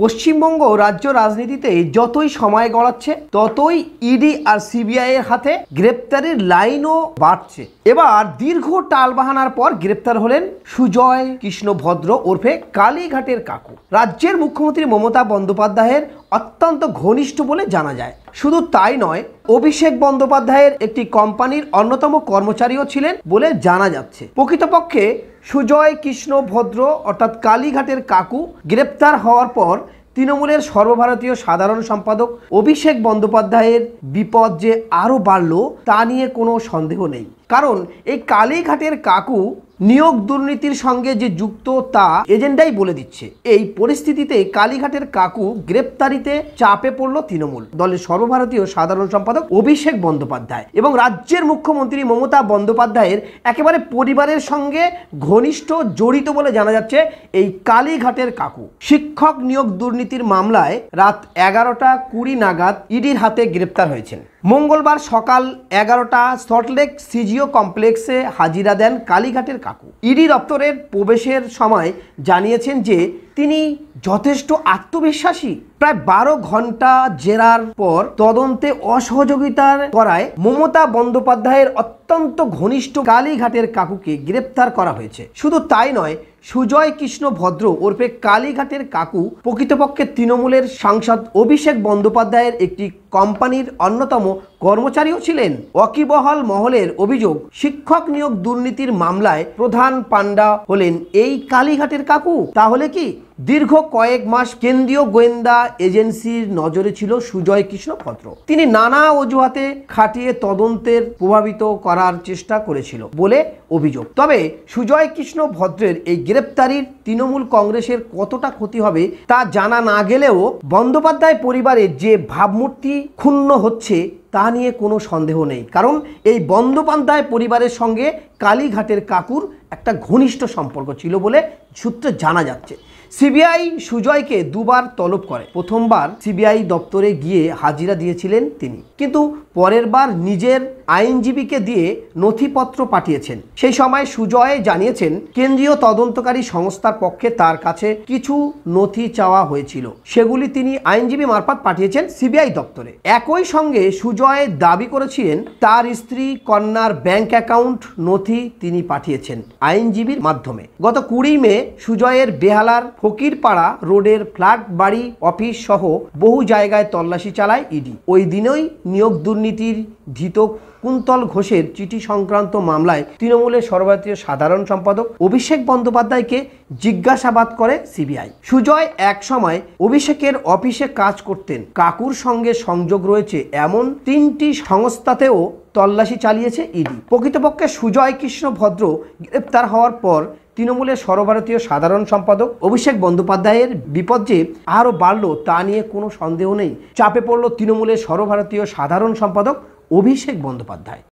পশ্চিমবঙ্গ রাজ্য রাজনীতিতে যতই সময় গড়াচ্ছে ততই ইডি আর সিবিআই এর হাতে গ্রেপ্তারের লাইনও বাড়ছে এবার দীর্ঘ টালবাহানার পর গ্রেপ্তার হলেন সুজয় কৃষ্ণ ভদ্র ওরফে কালীঘাটের কাকু রাজ্যের মুখ্যমন্ত্রী মমতা বন্দ্যোপাধ্যায়ের অত্যন্ত ঘনিষ্ঠ বলে জানা যায় শুধু তাই নয় অভিষেক বন্দ্যোপাধ্যায়ের একটি কোম্পানির অন্যতম কর্মচারীও ছিলেন বলে জানা যাচ্ছে প্রকৃতপক্ষে সুজয় কৃষ্ণ ভদ্র অর্থাৎ কালীঘাটের কাকু গ্রেপ্তার হওয়ার পর তৃণমূলের সর্বভারতীয় সাধারণ সম্পাদক অভিষেক বন্দ্যোপাধ্যায়ের বিপদ যে আরও বাড়ল তা নিয়ে কোনো সন্দেহ নেই কারণ এই কালীঘাটের কাকু নিয়োগ দুর্নীতির সঙ্গে যে যুক্ত তা এজেন্ডাই বলে দিচ্ছে এই পরিস্থিতিতে কালীঘাটের কাকু গ্রেপ্তারিতে চাপে পড়ল তৃণমূল দলের সর্বভারতীয় সাধারণ সম্পাদক অভিষেক বন্দ্যোপাধ্যায় এবং রাজ্যের মুখ্যমন্ত্রী মমতা বন্দ্যোপাধ্যায়ের একেবারে পরিবারের সঙ্গে ঘনিষ্ঠ জড়িত বলে জানা যাচ্ছে এই কালীঘাটের কাকু শিক্ষক নিয়োগ দুর্নীতির মামলায় রাত এগারোটা কুড়ি নাগাদ ইডির হাতে গ্রেপ্তার হয়েছেন মঙ্গলবার সকাল এগারোটা সল্টলেক সিজিও কমপ্লেক্সে হাজিরা দেন কালীঘাটের কাকু কাকু ইডি দপ্তরের প্রবেশের সময় জানিয়েছেন যে তিনি যথেষ্ট আত্মবিশ্বাসী প্রায় বারো ঘন্টা জেরার পর তদন্তে অসহযোগিতার করায় মমতা বন্দ্যোপাধ্যায়ের অত্যন্ত ঘনিষ্ঠ কালীঘাটের কাকুকে গ্রেপ্তার করা হয়েছে শুধু তাই নয় সুজয় কৃষ্ণ ভদ্র ওরফে কালীঘাটের কাকু প্রকৃতপক্ষে তৃণমূলের সাংসদ অভিষেক বন্দ্যোপাধ্যায়ের একটি কোম্পানির অন্যতম কর্মচারীও ছিলেন অকিবহল মহলের অভিযোগ শিক্ষক নিয়োগ দুর্নীতির মামলায় প্রধান পাণ্ডা হলেন এই কালীঘাটের কাকু তাহলে কি দীর্ঘ কয়েক মাস কেন্দ্রীয় গোয়েন্দা এজেন্সির নজরে ছিল সুজয় কৃষ্ণ ভদ্র তিনি নানা অজুহাতে খাটিয়ে তদন্তের প্রভাবিত করার চেষ্টা করেছিল বলে অভিযোগ তবে সুজয় কৃষ্ণ ভদ্রের এই গ্রেপ্তারির তৃণমূল কংগ্রেসের কতটা ক্ষতি হবে তা জানা না গেলেও বন্দ্যোপাধ্যায় পরিবারের যে ভাবমূর্তি ক্ষুণ্ণ হচ্ছে তা নিয়ে কোনো সন্দেহ নেই কারণ এই বন্দ্যোপাধ্যায় পরিবারের সঙ্গে কালীঘাটের কাকুর একটা ঘনিষ্ঠ সম্পর্ক ছিল বলে সূত্রে জানা যাচ্ছে সিবিআই সুজয়কে দুবার তলব করে প্রথমবার সিবিআই দপ্তরে গিয়ে হাজিরা দিয়েছিলেন তিনি কিন্তু পরের বার নিজের আইনজীবীকে দিয়ে নথিপত্র পাঠিয়েছেন সেই সময় সুজয় জানিয়েছেন কেন্দ্রীয় তদন্তকারী সংস্থার পক্ষে তার কাছে কিছু নথি চাওয়া হয়েছিল সেগুলি তিনি আইনজীবী মারফত পাঠিয়েছেন সিবিআই দপ্তরে একই সঙ্গে সুজয় দাবি করেছিলেন তার স্ত্রী কন্যার ব্যাংক অ্যাকাউন্ট নথি তিনি পাঠিয়েছেন আইনজীবীর মাধ্যমে গত কুড়ি মে সুজয়ের বেহালার ফকিরপাড়া রোডের ফ্ল্যাট বাড়ি অফিস সহ বহু জায়গায় তল্লাশি চালায় ইডি ওই দিনই নিয়োগ দুর্নীতির ধৃত কুন্তল ঘোষের চিঠি সংক্রান্ত মামলায় তৃণমূলের সর্বভারতীয় সাধারণ সম্পাদক অভিষেক বন্দ্যোপাধ্যায়কে জিজ্ঞাসাবাদ করে সিবিআই সুজয় এক সময় অভিষেকের অফিসে কাজ করতেন কাকুর সঙ্গে সংযোগ রয়েছে এমন তিনটি সংস্থাতেও তল্লাশি চালিয়েছে ইডি প্রকৃতপক্ষে সুজয় কৃষ্ণ ভদ্র গ্রেপ্তার হওয়ার পর তৃণমূলের সর্বভারতীয় সাধারণ সম্পাদক অভিষেক বন্দ্যোপাধ্যায়ের বিপদ যে আরও বাড়ল তা নিয়ে কোনো সন্দেহ নেই চাপে পড়ল তৃণমূলের সর্বভারতীয় সাধারণ সম্পাদক অভিষেক বন্দ্যোপাধ্যায়